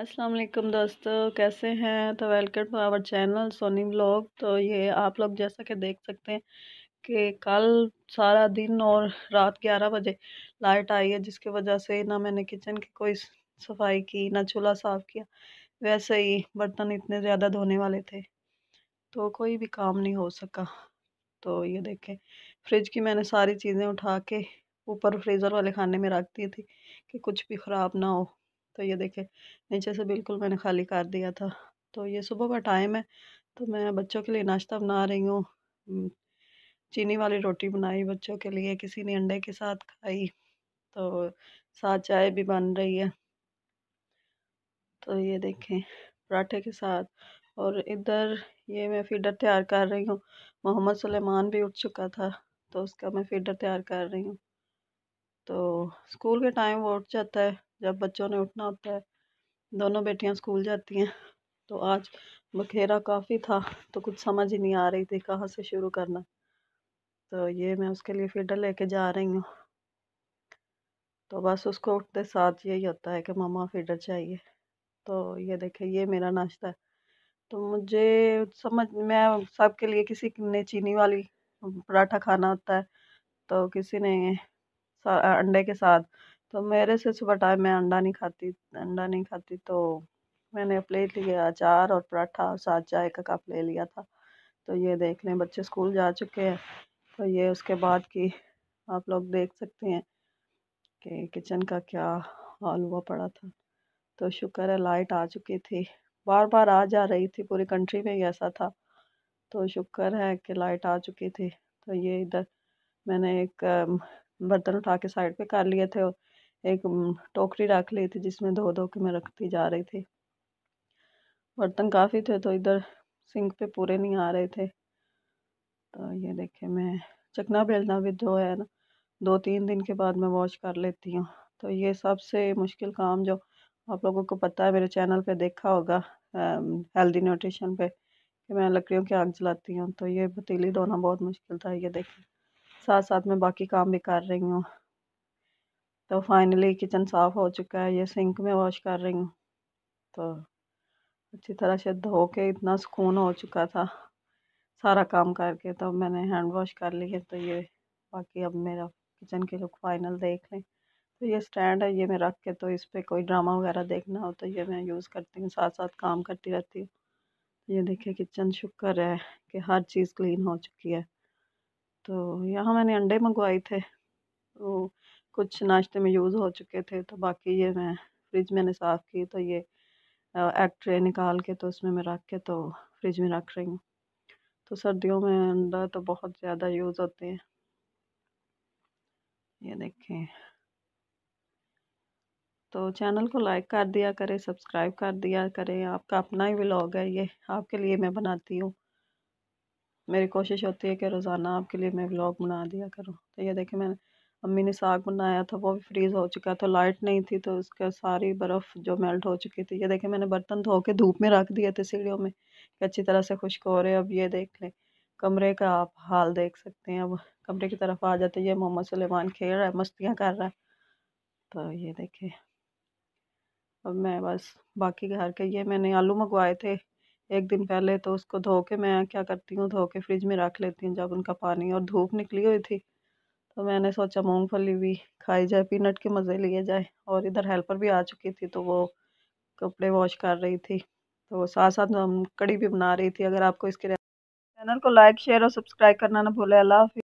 अस्सलाम वालेकुम दोस्तों कैसे हैं तो welcome to our channel Soni blog तो ये आप लोग जैसा कि देख सकते हैं कि कल सारा दिन और रात ग्यारह बजे लाइट आई है जिसकी वजह से ना मैंने किचन की कोई सफाई की ना चूल्हा साफ़ किया वैसे ही बर्तन इतने ज़्यादा धोने वाले थे तो कोई भी काम नहीं हो सका तो ये देखें फ्रिज की मैंने सारी चीज़ें उठा के ऊपर फ्रीज़र वाले खाने में रख दी थी कि कुछ भी ख़राब ना हो तो ये देखें नीचे से बिल्कुल मैंने खाली कर दिया था तो ये सुबह का टाइम है तो मैं बच्चों के लिए नाश्ता बना रही हूँ चीनी वाली रोटी बनाई बच्चों के लिए किसी ने अंडे के साथ खाई तो साथ चाय भी बन रही है तो ये देखें पराठे के साथ और इधर ये मैं फीडर तैयार कर रही हूँ मोहम्मद सुलेमान भी उठ चुका था तो उसका मैं फीडर तैयार कर रही हूँ तो स्कूल के टाइम वो उठ जाता है जब बच्चों ने उठना होता है दोनों बेटियां स्कूल जाती हैं तो आज बखेरा काफ़ी था तो कुछ समझ ही नहीं आ रही थी कहाँ से शुरू करना तो ये मैं उसके लिए फीडर लेके जा रही हूँ तो बस उसको उठते साथ यही होता है कि मामा फीडर चाहिए तो ये देखे ये मेरा नाश्ता है तो मुझे समझ मैं सबके लिए किसी ने चीनी वाली पराठा खाना होता है तो किसी ने अंडे के साथ तो मेरे से सुबह टाइम मैं अंडा नहीं खाती अंडा नहीं खाती तो मैंने प्लेट लिया अचार और पराठा और साथ चाय का कप ले लिया था तो ये देख लें बच्चे स्कूल जा चुके हैं तो ये उसके बाद की आप लोग देख सकते हैं कि किचन का क्या हाल हुआ पड़ा था तो शुक्र है लाइट आ चुकी थी बार बार आ जा रही थी पूरी कंट्री में ही ऐसा था तो शुक्र है कि लाइट आ चुकी थी तो ये इधर मैंने एक बर्तन उठा के साइड पे कर लिए थे एक टोकरी रख ली थी जिसमें धो धो के मैं रखती जा रही थी बर्तन काफ़ी थे तो इधर सिंक पे पूरे नहीं आ रहे थे तो ये देखे मैं चकना बेलना भी जो है ना दो तीन दिन के बाद मैं वॉश कर लेती हूँ तो ये सबसे मुश्किल काम जो आप लोगों को पता है मेरे चैनल पे देखा होगा हेल्दी न्यूट्रिशन पे कि मैं लकड़ियों की आग जलाती हूँ तो ये पतीली धोना बहुत मुश्किल था ये देखें साथ साथ मैं बाकी काम भी कर रही हूँ तो फाइनली किचन साफ़ हो चुका है ये सिंक में वॉश कर रही हूँ तो अच्छी तरह से धो के इतना सुकून हो चुका था सारा काम करके तो मैंने हैंड वॉश कर ली है तो ये बाकी अब मेरा किचन की लुक फाइनल देख लें तो ये स्टैंड है ये मैं रख के तो इस पर कोई ड्रामा वगैरह देखना हो तो ये मैं यूज़ करती हूँ साथ साथ काम करती रहती हूँ ये देखिए किचन शुक्र है कि हर चीज़ क्लीन हो चुकी है तो यहाँ मैंने अंडे मंगवाए थे तो कुछ नाश्ते में यूज़ हो चुके थे तो बाकी ये मैं फ्रिज मैंने साफ़ की तो ये एग ट्रे निकाल के तो उसमें मैं रख के तो फ्रिज में रख रही हूँ तो सर्दियों में अंडा तो बहुत ज़्यादा यूज़ होते हैं ये देखें तो चैनल को लाइक कर दिया करें सब्सक्राइब कर दिया करें आपका अपना ही व्लॉग है ये आपके लिए मैं बनाती हूँ मेरी कोशिश होती है कि रोज़ाना आपके लिए मैं व्लॉग बना दिया करूँ तो ये देखें मैंने अम्मी ने साग बनाया था वो भी फ्रीज़ हो चुका था लाइट नहीं थी तो उसका सारी बर्फ़ जो मेल्ट हो चुकी थी ये देखें मैंने बर्तन धो के धूप में रख दिए थे सीढ़ियों में कि अच्छी तरह से खुश्क हो रहे अब ये देख लें कमरे का आप हाल देख सकते हैं अब कमरे की तरफ आ जाते ये मोहम्मद सुलेमान खेल रहा है मस्तियाँ कर रहा है तो ये देखें अब मैं बस बाकी घर के ये मैंने आलू मंगवाए थे एक दिन पहले तो उसको धो के मैं क्या करती हूँ धो के फ्रिज में रख लेती हूँ जब उनका पानी और धूप निकली हुई थी तो मैंने सोचा मूंगफली भी खाई जाए पीनट के मज़े लिए जाए और इधर हेल्पर भी आ चुकी थी तो वो कपड़े वॉश कर रही थी तो साथ साथ हम कड़ी भी बना रही थी अगर आपको इसके चैनल को लाइक शेयर और सब्सक्राइब करना ना भूले अल्लाह